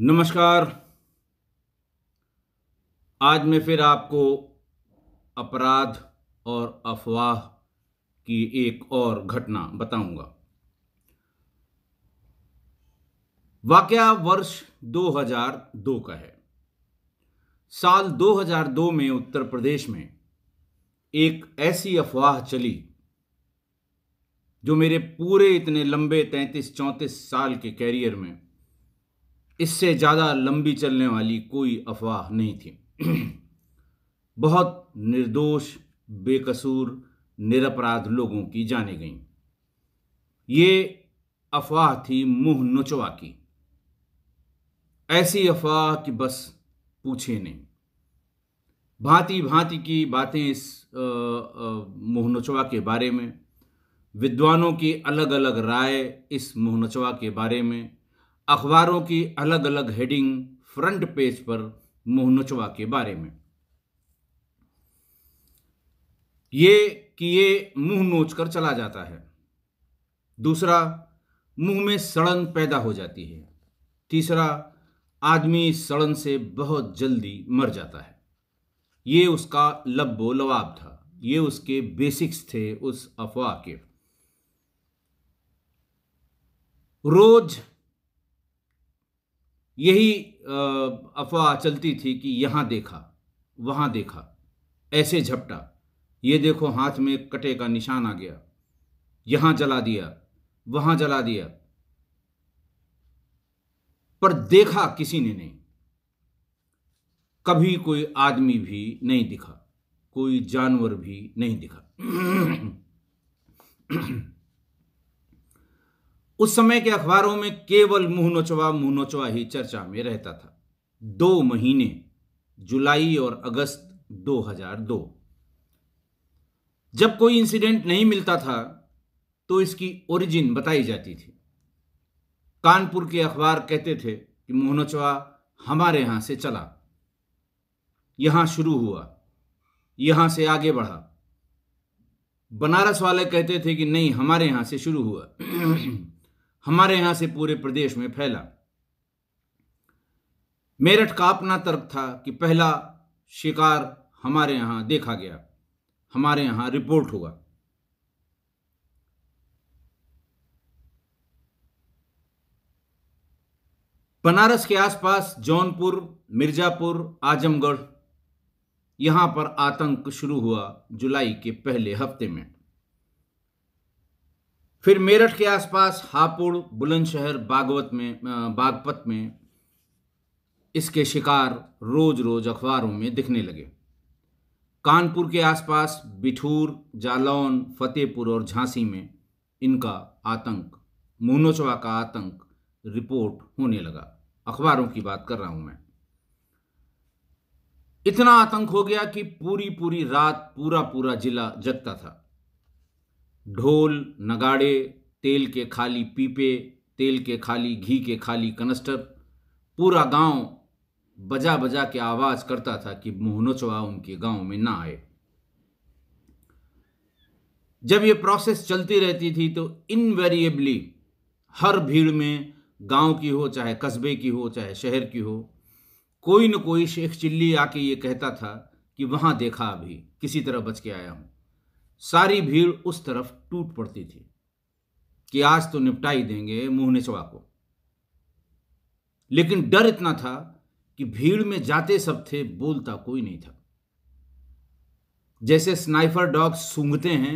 नमस्कार आज मैं फिर आपको अपराध और अफवाह की एक और घटना बताऊंगा वाकया वर्ष 2002 का है साल 2002 में उत्तर प्रदेश में एक ऐसी अफवाह चली जो मेरे पूरे इतने लंबे 33-34 साल के कैरियर में इससे ज़्यादा लंबी चलने वाली कोई अफवाह नहीं थी बहुत निर्दोष बेकसूर निरपराध लोगों की जाने गईं ये अफवाह थी मुंह नुचवा की ऐसी अफवाह कि बस पूछे नहीं भांति भांति की बातें इस मुहनचवा के बारे में विद्वानों की अलग अलग राय इस मुहनचवा के बारे में अखबारों की अलग अलग हेडिंग फ्रंट पेज पर मोहनुचवा के बारे में ये कि ये मुंह नोच कर चला जाता है दूसरा मुंह में सड़न पैदा हो जाती है तीसरा आदमी सड़न से बहुत जल्दी मर जाता है ये उसका लब्बो लवाब था ये उसके बेसिक्स थे उस अफवाह के रोज़ यही अफवाह चलती थी कि यहाँ देखा वहाँ देखा ऐसे झपटा ये देखो हाथ में कटे का निशान आ गया यहाँ जला दिया वहाँ जला दिया पर देखा किसी ने नहीं कभी कोई आदमी भी नहीं दिखा कोई जानवर भी नहीं दिखा उस समय के अखबारों में केवल मुंह नोचवा मुंह नोचवा ही चर्चा में रहता था दो महीने जुलाई और अगस्त 2002 जब कोई इंसिडेंट नहीं मिलता था तो इसकी ओरिजिन बताई जाती थी कानपुर के अखबार कहते थे कि मोहनोचवा हमारे यहां से चला यहां शुरू हुआ यहां से आगे बढ़ा बनारस वाले कहते थे कि नहीं हमारे यहां से शुरू हुआ हमारे यहां से पूरे प्रदेश में फैला मेरठ का अपना तर्क था कि पहला शिकार हमारे यहां देखा गया हमारे यहां रिपोर्ट हुआ बनारस के आसपास जौनपुर मिर्जापुर आजमगढ़ यहां पर आतंक शुरू हुआ जुलाई के पहले हफ्ते में फिर मेरठ के आसपास हापुड़ बुलंदशहर बागवत में बागपत में इसके शिकार रोज रोज अखबारों में दिखने लगे कानपुर के आसपास बिठूर जालौन फतेहपुर और झांसी में इनका आतंक मोनोचवा का आतंक रिपोर्ट होने लगा अखबारों की बात कर रहा हूं मैं इतना आतंक हो गया कि पूरी पूरी रात पूरा पूरा जिला जगता था ढोल नगाड़े तेल के खाली पीपे तेल के खाली घी के खाली कनस्टर पूरा गांव बजा बजा के आवाज करता था कि मोहनोचवा उनके गांव में ना आए जब ये प्रोसेस चलती रहती थी तो इनवेरिएबली हर भीड़ में गांव की हो चाहे कस्बे की हो चाहे शहर की हो कोई न कोई शेख चिल्ली आके ये कहता था कि वहां देखा अभी किसी तरह बच के आया हूँ सारी भीड़ उस तरफ टूट पड़ती थी कि आज तो निपटाई देंगे मोहनेचवा को लेकिन डर इतना था कि भीड़ में जाते सब थे बोलता कोई नहीं था जैसे स्नाइफर डॉग सूंघते हैं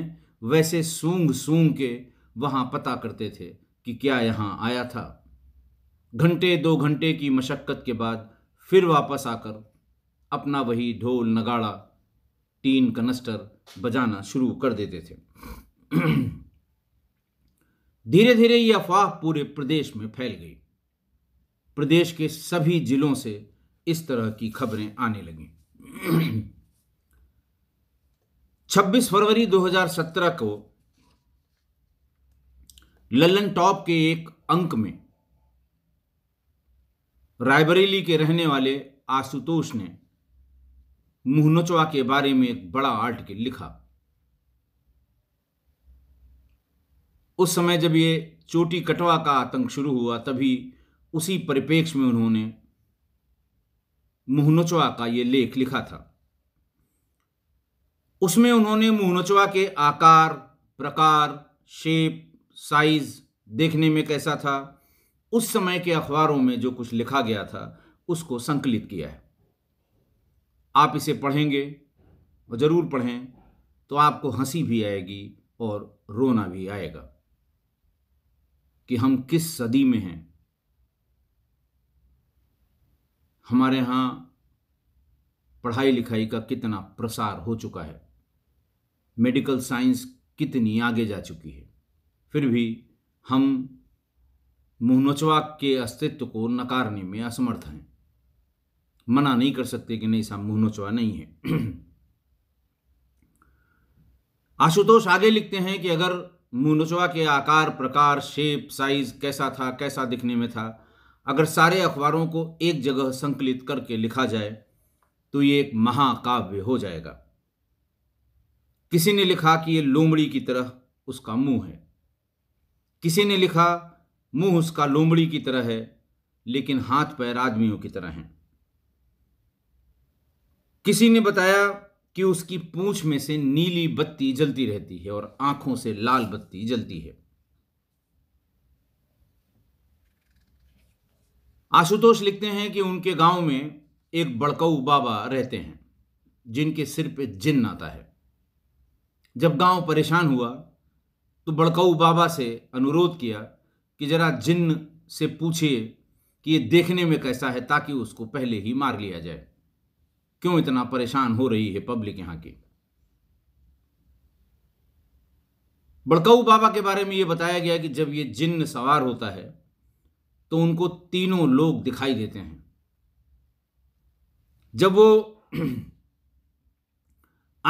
वैसे सूंघ सूंघ के वहां पता करते थे कि क्या यहां आया था घंटे दो घंटे की मशक्क़त के बाद फिर वापस आकर अपना वही ढोल नगाड़ा टीन कनस्टर बजाना शुरू कर देते थे धीरे धीरे ये अफवाह पूरे प्रदेश में फैल गई प्रदेश के सभी जिलों से इस तरह की खबरें आने लगी 26 फरवरी 2017 को लल्लन टॉप के एक अंक में रायबरेली के रहने वाले आशुतोष ने मुहनचवा के बारे में एक बड़ा आर्टिकल लिखा उस समय जब ये चोटी कटवा का आतंक शुरू हुआ तभी उसी परिपेक्ष में उन्होंने मुहनचवा का ये लेख लिखा था उसमें उन्होंने मुहनचवा के आकार प्रकार शेप साइज देखने में कैसा था उस समय के अखबारों में जो कुछ लिखा गया था उसको संकलित किया है आप इसे पढ़ेंगे और ज़रूर पढ़ें तो आपको हंसी भी आएगी और रोना भी आएगा कि हम किस सदी में हैं हमारे यहाँ पढ़ाई लिखाई का कितना प्रसार हो चुका है मेडिकल साइंस कितनी आगे जा चुकी है फिर भी हम मुहनोचवा के अस्तित्व को नकारने में असमर्थ हैं मना नहीं कर सकते कि नहीं साहब मुंह नोचवा नहीं है आशुतोष आगे लिखते हैं कि अगर मुनुचवा के आकार प्रकार शेप साइज कैसा था कैसा दिखने में था अगर सारे अखबारों को एक जगह संकलित करके लिखा जाए तो ये एक महाकाव्य हो जाएगा किसी ने लिखा कि ये लोमड़ी की तरह उसका मुंह है किसी ने लिखा मुंह उसका लोमड़ी की तरह है लेकिन हाथ पैर आदमियों की तरह हैं किसी ने बताया कि उसकी पूंछ में से नीली बत्ती जलती रहती है और आंखों से लाल बत्ती जलती है आशुतोष लिखते हैं कि उनके गांव में एक बड़काऊ बाबा रहते हैं जिनके सिर पे जिन आता है जब गांव परेशान हुआ तो बड़काऊ बाबा से अनुरोध किया कि जरा जिन्न से पूछिए कि ये देखने में कैसा है ताकि उसको पहले ही मार लिया जाए क्यों इतना परेशान हो रही है पब्लिक यहां की बड़काऊ बाबा के बारे में यह बताया गया कि जब ये जिन्न सवार होता है तो उनको तीनों लोग दिखाई देते हैं जब वो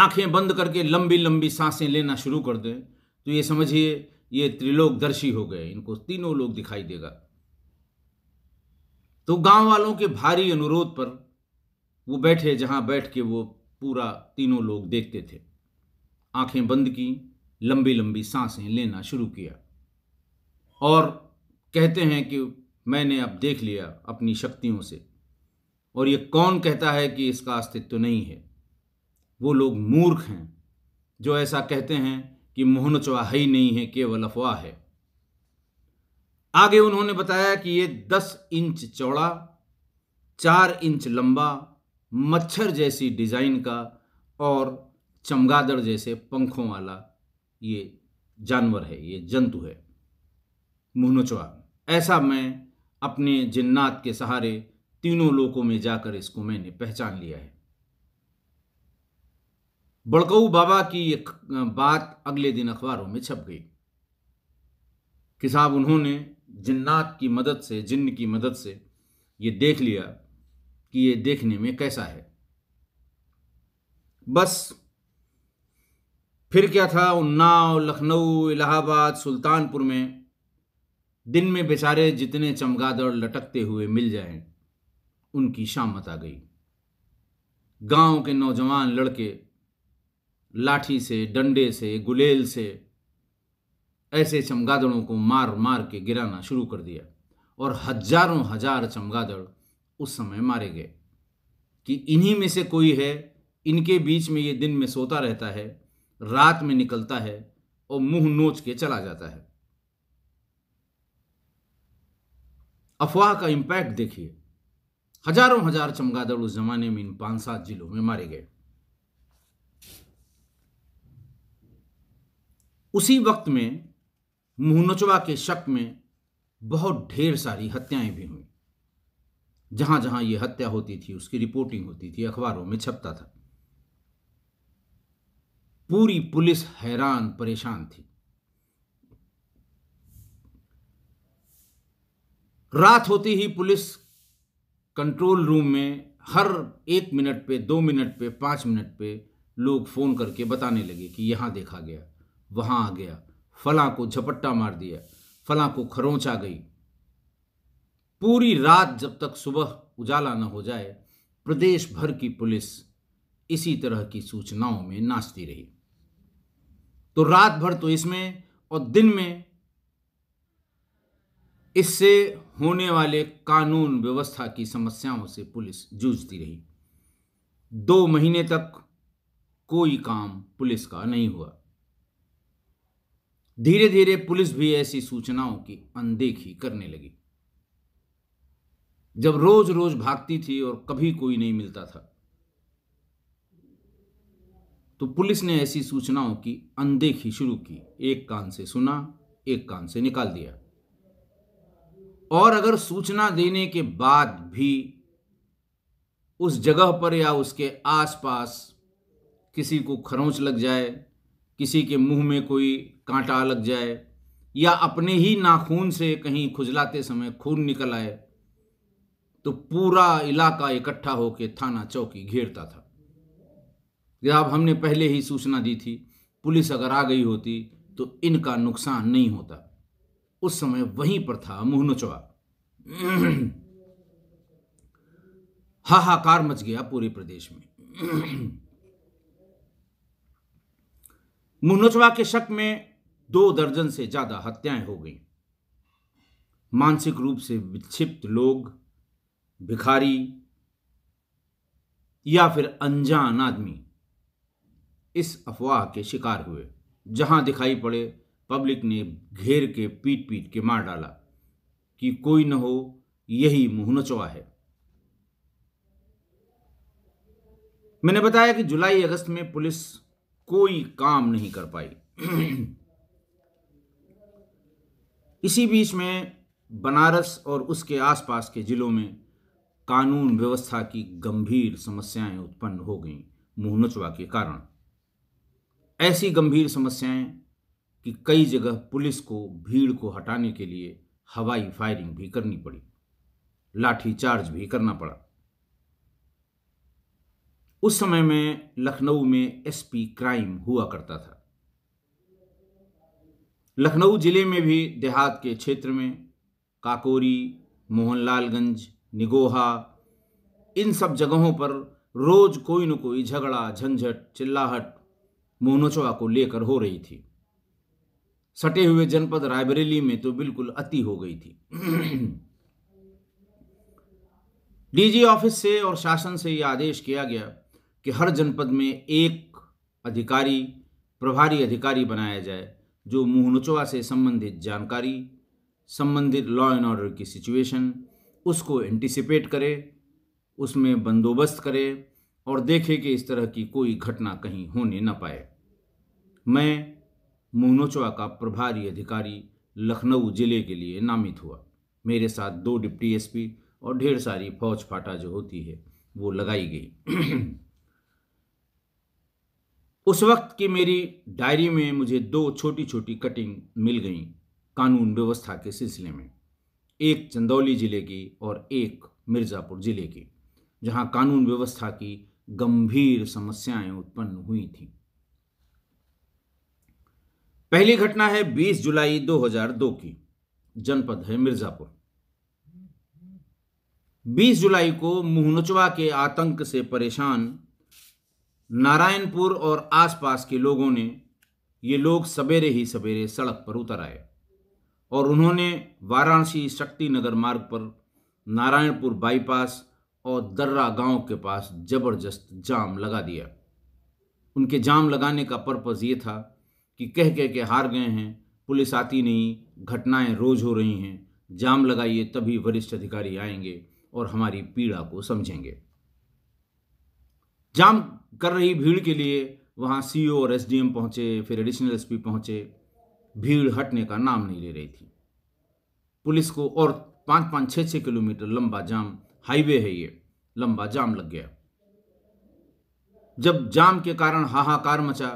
आंखें बंद करके लंबी लंबी सांसें लेना शुरू कर दें तो ये समझिए ये त्रिलोकदर्शी हो गए इनको तीनों लोग दिखाई देगा तो गांव वालों के भारी अनुरोध पर वो बैठे जहाँ बैठ के वो पूरा तीनों लोग देखते थे आंखें बंद की लंबी लंबी सांसें लेना शुरू किया और कहते हैं कि मैंने अब देख लिया अपनी शक्तियों से और ये कौन कहता है कि इसका अस्तित्व नहीं है वो लोग मूर्ख हैं जो ऐसा कहते हैं कि मोहनचवा है ही नहीं है केवल अफवाह है आगे उन्होंने बताया कि ये दस इंच चौड़ा चार इंच लंबा मच्छर जैसी डिज़ाइन का और चमगादड़ जैसे पंखों वाला ये जानवर है ये जंतु है मुहनचवा ऐसा मैं अपने जिन्नात के सहारे तीनों लोकों में जाकर इसको मैंने पहचान लिया है बड़कऊ बाबा की ये बात अगले दिन अखबारों में छप गई कि साहब उन्होंने जिन्नात की मदद से जिन्न की मदद से ये देख लिया कि ये देखने में कैसा है बस फिर क्या था उन्नाव लखनऊ इलाहाबाद सुल्तानपुर में दिन में बेचारे जितने चमगादड़ लटकते हुए मिल जाएं उनकी शामत आ गई गांव के नौजवान लड़के लाठी से डंडे से गुलेल से ऐसे चमगादड़ों को मार मार के गिराना शुरू कर दिया और हजारों हजार चमगादड़ उस समय मारे गए कि इन्हीं में से कोई है इनके बीच में ये दिन में सोता रहता है रात में निकलता है और मुंह नोच के चला जाता है अफवाह का इंपैक्ट देखिए हजारों हजार चमगादड़ उस जमाने में इन पांच सात जिलों में मारे गए उसी वक्त में नोचवा के शक में बहुत ढेर सारी हत्याएं भी हुई जहां जहां ये हत्या होती थी उसकी रिपोर्टिंग होती थी अखबारों में छपता था पूरी पुलिस हैरान परेशान थी रात होती ही पुलिस कंट्रोल रूम में हर एक मिनट पे दो मिनट पे पांच मिनट पे लोग फ़ोन करके बताने लगे कि यहां देखा गया वहां आ गया फलां को झपट्टा मार दिया फला को खरोंच आ गई पूरी रात जब तक सुबह उजाला न हो जाए प्रदेश भर की पुलिस इसी तरह की सूचनाओं में नाचती रही तो रात भर तो इसमें और दिन में इससे होने वाले कानून व्यवस्था की समस्याओं से पुलिस जूझती रही दो महीने तक कोई काम पुलिस का नहीं हुआ धीरे धीरे पुलिस भी ऐसी सूचनाओं की अनदेखी करने लगी जब रोज रोज भागती थी और कभी कोई नहीं मिलता था तो पुलिस ने ऐसी सूचनाओं की अनदेखी शुरू की एक कान से सुना एक कान से निकाल दिया और अगर सूचना देने के बाद भी उस जगह पर या उसके आसपास किसी को खरोंच लग जाए किसी के मुंह में कोई कांटा लग जाए या अपने ही नाखून से कहीं खुजलाते समय खून निकल आए तो पूरा इलाका इकट्ठा होकर थाना चौकी घेरता था जब हमने पहले ही सूचना दी थी पुलिस अगर आ गई होती तो इनका नुकसान नहीं होता उस समय वहीं पर था मुहनचवा हाहाकार मच गया पूरे प्रदेश में मुहनोचवा के शक में दो दर्जन से ज्यादा हत्याएं हो गई मानसिक रूप से विक्षिप्त लोग भिखारी या फिर अनजान आदमी इस अफवाह के शिकार हुए जहां दिखाई पड़े पब्लिक ने घेर के पीट पीट के मार डाला कि कोई न हो यही मुंह नचवा है मैंने बताया कि जुलाई अगस्त में पुलिस कोई काम नहीं कर पाई इसी बीच में बनारस और उसके आसपास के जिलों में कानून व्यवस्था की गंभीर समस्याएं उत्पन्न हो गई मुंहनचवा के कारण ऐसी गंभीर समस्याएं कि कई जगह पुलिस को भीड़ को हटाने के लिए हवाई फायरिंग भी करनी पड़ी लाठीचार्ज भी करना पड़ा उस समय में लखनऊ में एसपी क्राइम हुआ करता था लखनऊ जिले में भी देहात के क्षेत्र में काकोरी मोहनलालगंज निगोहा इन सब जगहों पर रोज कोई न कोई झगड़ा झंझट चिल्लाहट मोहनोचवा को लेकर हो रही थी सटे हुए जनपद रायबरेली में तो बिल्कुल अति हो गई थी डीजी ऑफिस से और शासन से यह आदेश किया गया कि हर जनपद में एक अधिकारी प्रभारी अधिकारी बनाया जाए जो मुहनुचवा से संबंधित जानकारी संबंधित लॉ एंड ऑर्डर की सिचुएशन उसको एंटिसिपेट करे उसमें बंदोबस्त करे और देखे कि इस तरह की कोई घटना कहीं होने न पाए मैं मोहनोचवा का प्रभारी अधिकारी लखनऊ जिले के लिए नामित हुआ मेरे साथ दो डिप्टी एसपी और ढेर सारी फौज फाटा जो होती है वो लगाई गई उस वक्त की मेरी डायरी में मुझे दो छोटी छोटी कटिंग मिल गई कानून व्यवस्था के सिलसिले में एक चंदौली जिले की और एक मिर्ज़ापुर जिले की जहां कानून व्यवस्था की गंभीर समस्याएं उत्पन्न हुई थीं पहली घटना है 20 जुलाई 2002 की जनपद है मिर्ज़ापुर 20 जुलाई को मुहनुचवा के आतंक से परेशान नारायणपुर और आसपास के लोगों ने ये लोग सवेरे ही सवेरे सड़क पर उतर आए और उन्होंने वाराणसी शक्ति नगर मार्ग पर नारायणपुर बाईपास और दर्रा गांव के पास जबरदस्त जाम लगा दिया उनके जाम लगाने का पर्पज़ ये था कि कह कह के हार गए हैं पुलिस आती नहीं घटनाएं रोज हो रही हैं जाम लगाइए तभी वरिष्ठ अधिकारी आएंगे और हमारी पीड़ा को समझेंगे जाम कर रही भीड़ के लिए वहाँ सीईओ e और एसडीएम पहुँचे फिर एडिशनल एसपी पहुँचे भीड़ हटने का नाम नहीं ले रही थी पुलिस को और पाँच पाँच छः छः किलोमीटर लंबा जाम हाईवे है ये लंबा जाम लग गया जब जाम के कारण हाहाकार मचा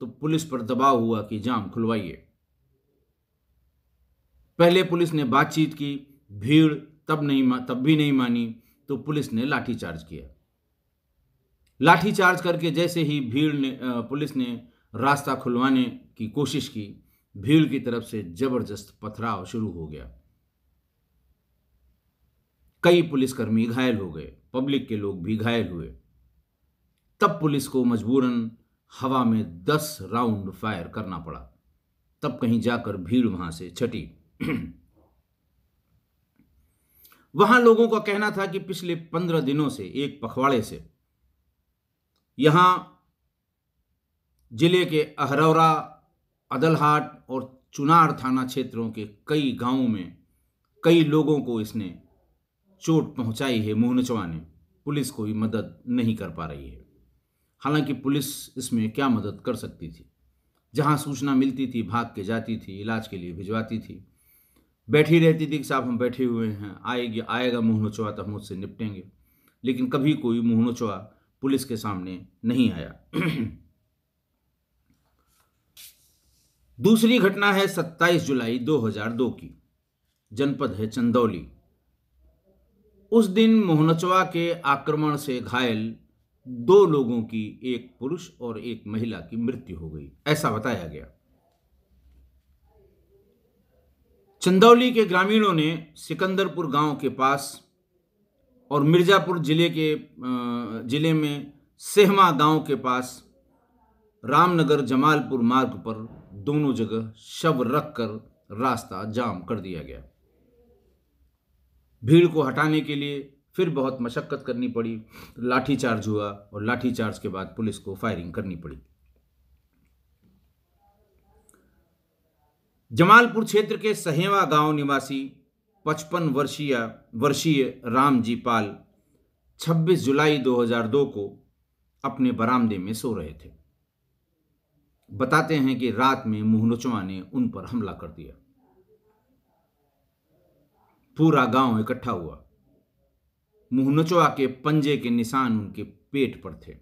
तो पुलिस पर दबाव हुआ कि जाम खुलवाइए पहले पुलिस ने बातचीत की भीड़ तब नहीं तब भी नहीं मानी तो पुलिस ने लाठीचार्ज किया लाठीचार्ज करके जैसे ही भीड़ ने पुलिस ने रास्ता खुलवाने की कोशिश की भीड़ की तरफ से जबरदस्त पथराव शुरू हो गया कई पुलिसकर्मी घायल हो गए पब्लिक के लोग भी घायल हुए तब पुलिस को मजबूरन हवा में दस राउंड फायर करना पड़ा तब कहीं जाकर भीड़ वहां से छटी वहां लोगों का कहना था कि पिछले पंद्रह दिनों से एक पखवाड़े से यहां जिले के अहरौरा अदलहाट और चुनार थाना क्षेत्रों के कई गांवों में कई लोगों को इसने चोट पहुंचाई है मोहनचवा ने पुलिस कोई मदद नहीं कर पा रही है हालांकि पुलिस इसमें क्या मदद कर सकती थी जहां सूचना मिलती थी भाग के जाती थी इलाज के लिए भिजवाती थी बैठी रहती थी कि साहब हम बैठे हुए हैं आएगी आएगा मोहनोचवा तो हम उससे निपटेंगे लेकिन कभी कोई मोहनोचवा पुलिस के सामने नहीं आया दूसरी घटना है 27 जुलाई 2002 की जनपद है चंदौली उस दिन मोहनचवा के आक्रमण से घायल दो लोगों की एक पुरुष और एक महिला की मृत्यु हो गई ऐसा बताया गया चंदौली के ग्रामीणों ने सिकंदरपुर गांव के पास और मिर्ज़ापुर जिले के जिले में सेहमा गांव के पास रामनगर जमालपुर मार्ग पर दोनों जगह शव रखकर रास्ता जाम कर दिया गया भीड़ को हटाने के लिए फिर बहुत मशक्क़त करनी पड़ी लाठीचार्ज हुआ और लाठीचार्ज के बाद पुलिस को फायरिंग करनी पड़ी जमालपुर क्षेत्र के सहेवा गांव निवासी पचपन वर्षीय वर्षीय रामजी पाल 26 जुलाई 2002 को अपने बरामदे में सो रहे थे बताते हैं कि रात में मुहनुचवा ने उन पर हमला कर दिया पूरा गांव इकट्ठा हुआ मुहनुचवा के पंजे के निशान उनके पेट पर थे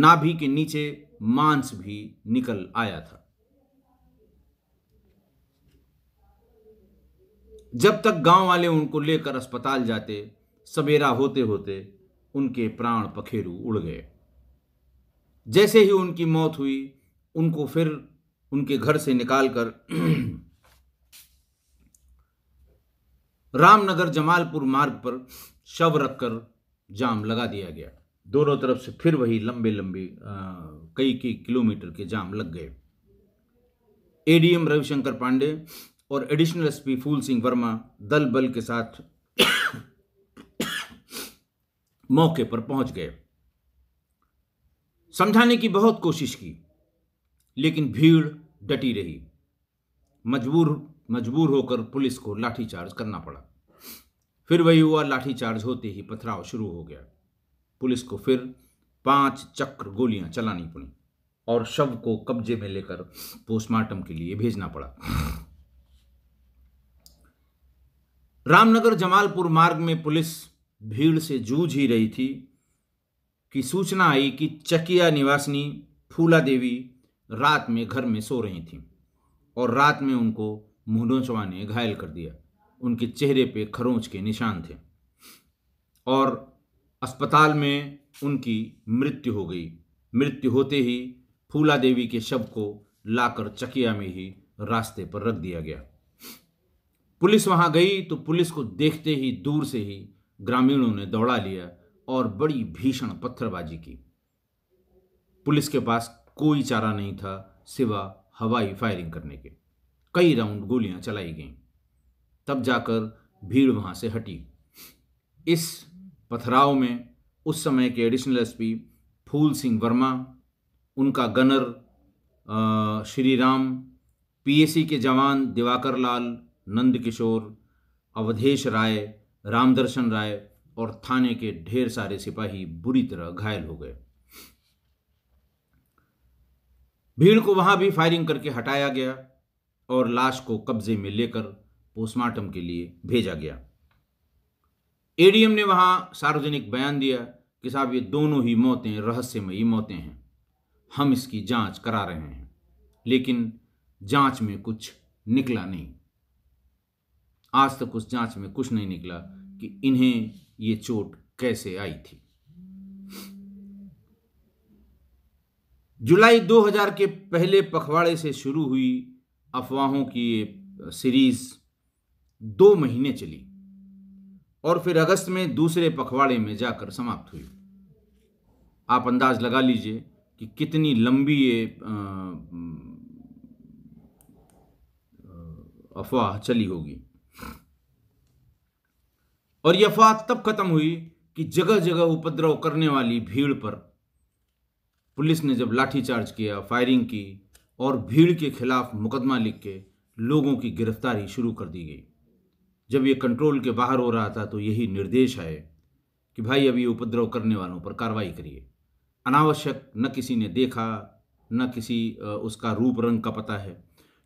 नाभि के नीचे मांस भी निकल आया था जब तक गांव वाले उनको लेकर अस्पताल जाते सवेरा होते होते उनके प्राण पखेरु उड़ गए जैसे ही उनकी मौत हुई उनको फिर उनके घर से निकालकर रामनगर जमालपुर मार्ग पर शव रखकर जाम लगा दिया गया दोनों तरफ से फिर वही लंबे लंबे कई कई किलोमीटर के जाम लग गए एडीएम रविशंकर पांडे और एडिशनल एसपी फूल सिंह वर्मा दल बल के साथ मौके पर पहुंच गए समझाने की बहुत कोशिश की लेकिन भीड़ डटी रही मजबूर मजबूर होकर पुलिस को लाठीचार्ज करना पड़ा फिर वही हुआ लाठीचार्ज होते ही पथराव शुरू हो गया पुलिस को फिर पांच चक्र गोलियां चलानी पड़ी और शव को कब्जे में लेकर पोस्टमार्टम के लिए भेजना पड़ा रामनगर जमालपुर मार्ग में पुलिस भीड़ से जूझ ही रही थी की सूचना आई कि चकिया निवासिनी फूला देवी रात में घर में सो रही थी और रात में उनको मुंडोचवा ने घायल कर दिया उनके चेहरे पे खरोंच के निशान थे और अस्पताल में उनकी मृत्यु हो गई मृत्यु होते ही फूला देवी के शव को लाकर चकिया में ही रास्ते पर रख दिया गया पुलिस वहां गई तो पुलिस को देखते ही दूर से ही ग्रामीणों ने दौड़ा लिया और बड़ी भीषण पत्थरबाजी की पुलिस के पास कोई चारा नहीं था सिवा हवाई फायरिंग करने के कई राउंड गोलियां चलाई गईं तब जाकर भीड़ वहां से हटी इस पथराव में उस समय के एडिशनल एसपी फूल सिंह वर्मा उनका गनर श्री राम पीएसी के जवान दिवाकर लाल नंद किशोर अवधेश राय रामदर्शन राय और थाने के ढेर सारे सिपाही बुरी तरह घायल हो गए भीड़ को वहां भी फायरिंग करके हटाया गया और लाश को कब्जे में लेकर पोस्टमार्टम के लिए भेजा गया एडीएम ने वहां सार्वजनिक बयान दिया कि साहब ये दोनों ही मौतें रहस्यमयी मौतें हैं हम इसकी जांच करा रहे हैं लेकिन जांच में कुछ निकला नहीं आज तक उस जांच में कुछ नहीं निकला कि इन्हें ये चोट कैसे आई थी जुलाई 2000 के पहले पखवाड़े से शुरू हुई अफवाहों की सीरीज दो महीने चली और फिर अगस्त में दूसरे पखवाड़े में जाकर समाप्त हुई आप अंदाज लगा लीजिए कि कितनी लंबी ये अफवाह चली होगी और यह अफवाह तब खत्म हुई कि जगह जगह उपद्रव करने वाली भीड़ पर पुलिस ने जब लाठीचार्ज किया फायरिंग की और भीड़ के खिलाफ मुकदमा लिख के लोगों की गिरफ्तारी शुरू कर दी गई जब ये कंट्रोल के बाहर हो रहा था तो यही निर्देश आए कि भाई अभी उपद्रव करने वालों पर कार्रवाई करिए अनावश्यक न किसी ने देखा न किसी उसका रूप रंग का पता है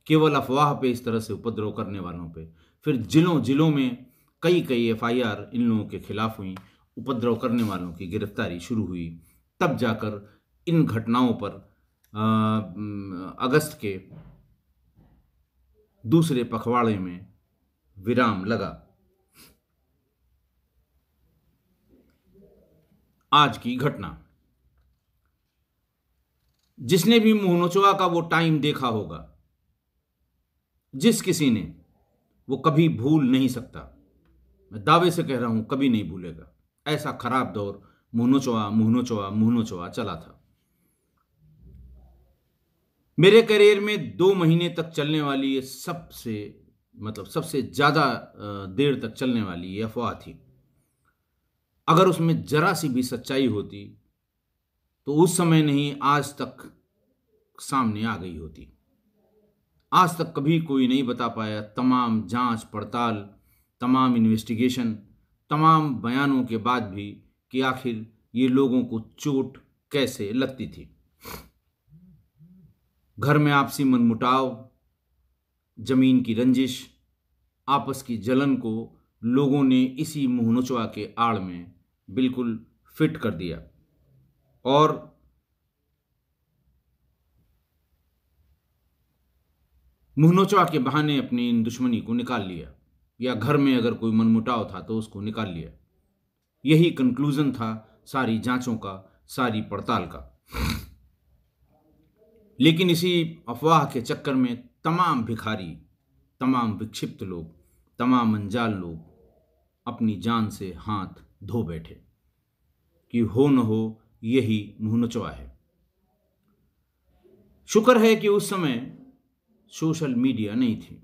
केवल अफवाह पे इस तरह से उपद्रव करने वालों पे फिर जिलों जिलों में कई कई एफआईआर इन लोगों के खिलाफ हुई उपद्रव करने वालों की गिरफ्तारी शुरू हुई तब जाकर इन घटनाओं पर आ, अगस्त के दूसरे पखवाड़े में विराम लगा आज की घटना जिसने भी मोहनोचवा का वो टाइम देखा होगा जिस किसी ने वो कभी भूल नहीं सकता मैं दावे से कह रहा हूं कभी नहीं भूलेगा ऐसा खराब दौर मुहनोचवा मुहनोचवा मुहनोचवा चला था मेरे करियर में दो महीने तक चलने वाली ये सबसे मतलब सबसे ज़्यादा देर तक चलने वाली ये अफवाह थी अगर उसमें जरा सी भी सच्चाई होती तो उस समय नहीं आज तक सामने आ गई होती आज तक कभी कोई नहीं बता पाया तमाम जांच पड़ताल तमाम इन्वेस्टिगेशन तमाम बयानों के बाद भी कि आखिर ये लोगों को चोट कैसे लगती थी घर में आपसी मनमुटाव जमीन की रंजिश आपस की जलन को लोगों ने इसी मुहनुचवा के आड़ में बिल्कुल फिट कर दिया और मुहनोचवा के बहाने अपनी इन दुश्मनी को निकाल लिया या घर में अगर कोई मनमुटाव था तो उसको निकाल लिया यही कंक्लूजन था सारी जांचों का सारी पड़ताल का लेकिन इसी अफवाह के चक्कर में तमाम भिखारी तमाम विक्षिप्त लोग तमाम अनजान लोग अपनी जान से हाथ धो बैठे कि हो न हो यही मुहनचवा है शुक्र है कि उस समय सोशल मीडिया नहीं थी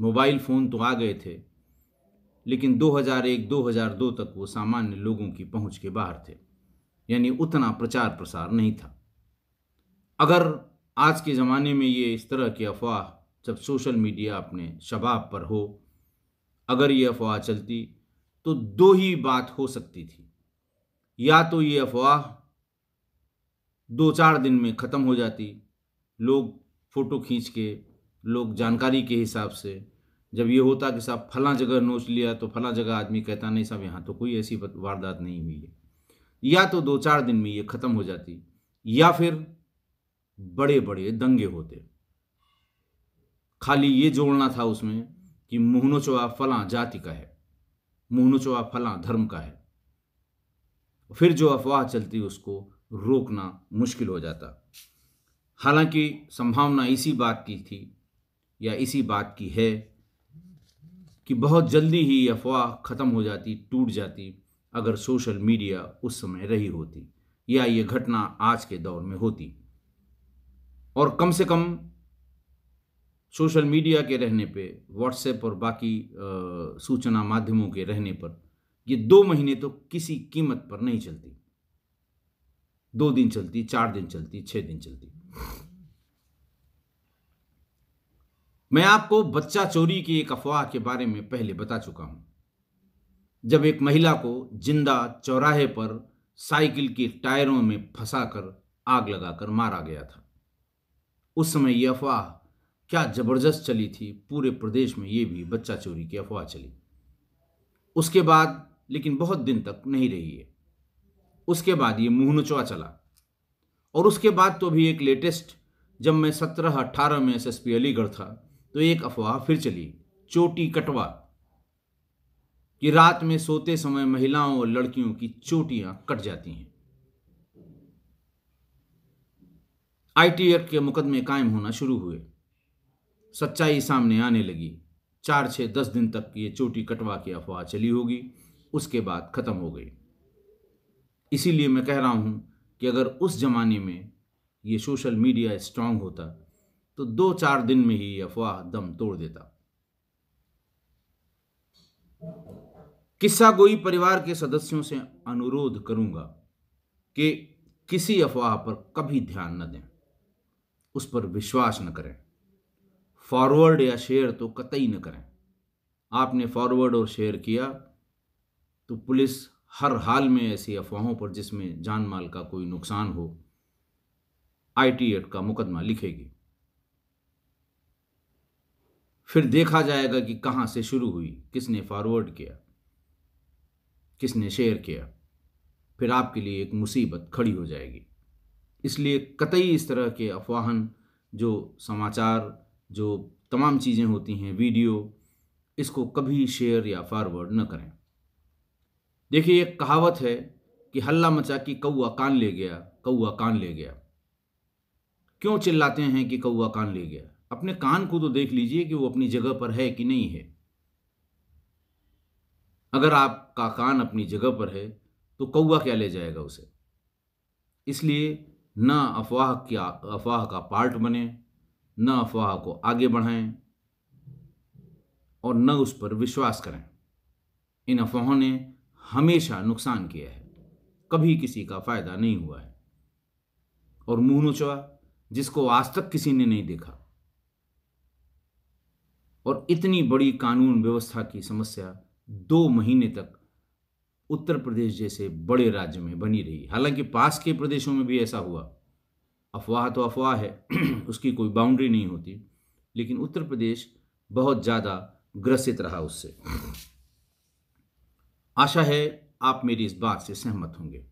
मोबाइल फ़ोन तो आ गए थे लेकिन 2001-2002 तक वो सामान्य लोगों की पहुंच के बाहर थे यानी उतना प्रचार प्रसार नहीं था अगर आज के ज़माने में ये इस तरह की अफवाह जब सोशल मीडिया अपने शबाब पर हो अगर ये अफवाह चलती तो दो ही बात हो सकती थी या तो ये अफवाह दो चार दिन में ख़त्म हो जाती लोग फ़ोटो खींच के लोग जानकारी के हिसाब से जब ये होता कि साहब फला जगह नोच लिया तो फला जगह आदमी कहता नहीं साहब यहाँ तो कोई ऐसी वारदात नहीं हुई है या तो दो चार दिन में ये ख़त्म हो जाती या फिर बड़े बड़े दंगे होते खाली ये जोड़ना था उसमें कि मुहनोचवा फला जाति का है मोहनोचवा फला धर्म का है फिर जो अफवाह चलती उसको रोकना मुश्किल हो जाता हालांकि संभावना इसी बात की थी या इसी बात की है कि बहुत जल्दी ही अफवाह ख़त्म हो जाती टूट जाती अगर सोशल मीडिया उस समय रही होती या ये घटना आज के दौर में होती और कम से कम सोशल मीडिया के रहने पे व्हाट्सएप और बाकी आ, सूचना माध्यमों के रहने पर ये दो महीने तो किसी कीमत पर नहीं चलती दो दिन चलती चार दिन चलती छः दिन चलती मैं आपको बच्चा चोरी की एक अफवाह के बारे में पहले बता चुका हूं जब एक महिला को जिंदा चौराहे पर साइकिल के टायरों में फंसाकर आग लगाकर मारा गया था उस समय यह अफवाह क्या जबरदस्त चली थी पूरे प्रदेश में ये भी बच्चा चोरी की अफवाह चली उसके बाद लेकिन बहुत दिन तक नहीं रही है उसके बाद ये मुहनुचवा चला और उसके बाद तो भी एक लेटेस्ट जब मैं सत्रह अट्ठारह में एस एस अलीगढ़ था तो एक अफवाह फिर चली चोटी कटवा कि रात में सोते समय महिलाओं और लड़कियों की चोटियां कट जाती हैं आईटी एक्ट के मुकदमे कायम होना शुरू हुए सच्चाई सामने आने लगी चार छह दस दिन तक ये चोटी कटवा की अफवाह चली होगी उसके बाद ख़त्म हो गई इसीलिए मैं कह रहा हूं कि अगर उस ज़माने में ये सोशल मीडिया स्ट्रांग होता तो दो चार दिन में ही अफवाह दम तोड़ देता किस्सा गोई परिवार के सदस्यों से अनुरोध करूंगा कि किसी अफवाह पर कभी ध्यान न दें उस पर विश्वास न करें फॉरवर्ड या शेयर तो कतई न करें आपने फॉरवर्ड और शेयर किया तो पुलिस हर हाल में ऐसी अफवाहों पर जिसमें जान माल का कोई नुकसान हो आईटी एक्ट का मुकदमा लिखेगी फिर देखा जाएगा कि कहाँ से शुरू हुई किसने फॉरवर्ड किया किसने शेयर किया फिर आपके लिए एक मुसीबत खड़ी हो जाएगी इसलिए कतई इस तरह के अफवाहन जो समाचार जो तमाम चीज़ें होती हैं वीडियो इसको कभी शेयर या फॉरवर्ड न करें देखिए एक कहावत है कि हल्ला मचा कि कौआ कान ले गया कौआ कान ले गया क्यों चिल्लाते हैं कि कौआ कान ले गया अपने कान को तो देख लीजिए कि वो अपनी जगह पर है कि नहीं है अगर आपका कान अपनी जगह पर है तो कौआ क्या ले जाएगा उसे इसलिए न अफवाह क्या अफवाह का पार्ट बने न अफवाह को आगे बढ़ाएं और न उस पर विश्वास करें इन अफवाहों ने हमेशा नुकसान किया है कभी किसी का फ़ायदा नहीं हुआ है और मुंह नुचवा जिसको आज तक किसी ने नहीं देखा और इतनी बड़ी कानून व्यवस्था की समस्या दो महीने तक उत्तर प्रदेश जैसे बड़े राज्य में बनी रही हालांकि पास के प्रदेशों में भी ऐसा हुआ अफवाह तो अफवाह है उसकी कोई बाउंड्री नहीं होती लेकिन उत्तर प्रदेश बहुत ज़्यादा ग्रसित रहा उससे आशा है आप मेरी इस बात से सहमत होंगे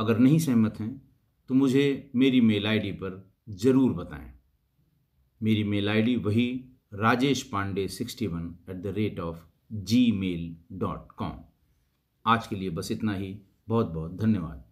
अगर नहीं सहमत हैं तो मुझे मेरी मेल आईडी पर ज़रूर बताएं मेरी मेल आईडी वही Rajesh Pandey sixty one at the rate of Gmail dot com आज के लिए बस इतना ही बहुत बहुत धन्यवाद